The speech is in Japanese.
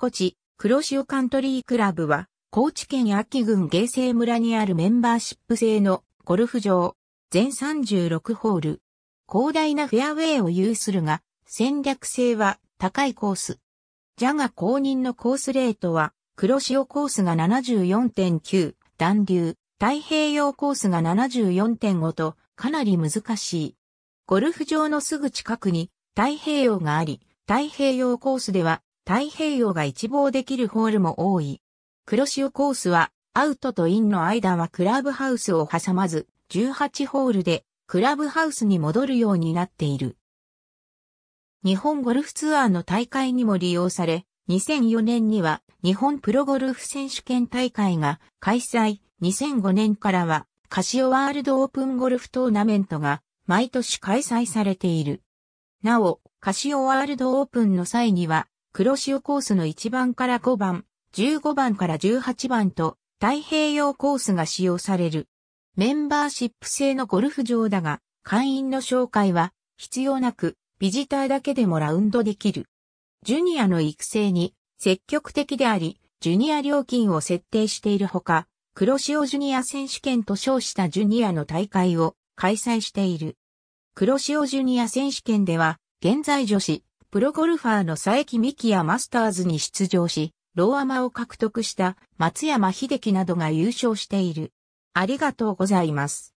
こち、黒潮カントリークラブは、高知県秋郡芸西村にあるメンバーシップ制のゴルフ場、全36ホール。広大なフェアウェイを有するが、戦略性は高いコース。ジャガ公認のコースレートは、黒潮コースが74.9、暖流、太平洋コースが74.5と、かなり難しい。ゴルフ場のすぐ近くに太平洋があり、太平洋コースでは太平洋が一望できるホールも多い。黒潮コースは、アウトとインの間はクラブハウスを挟まず、18ホールで、クラブハウスに戻るようになっている。日本ゴルフツアーの大会にも利用され、2004年には日本プロゴルフ選手権大会が開催、2005年からはカシオワールドオープンゴルフトーナメントが毎年開催されている。なお、カシオワールドオープンの際には黒潮コースの1番から5番、15番から18番と太平洋コースが使用される。メンバーシップ制のゴルフ場だが、会員の紹介は必要なく、ビジターだけでもラウンドできる。ジュニアの育成に積極的であり、ジュニア料金を設定しているほか、黒潮ジュニア選手権と称したジュニアの大会を開催している。黒潮ジュニア選手権では、現在女子、プロゴルファーの佐伯幹やマスターズに出場し、ローアマを獲得した松山秀樹などが優勝している。ありがとうございます。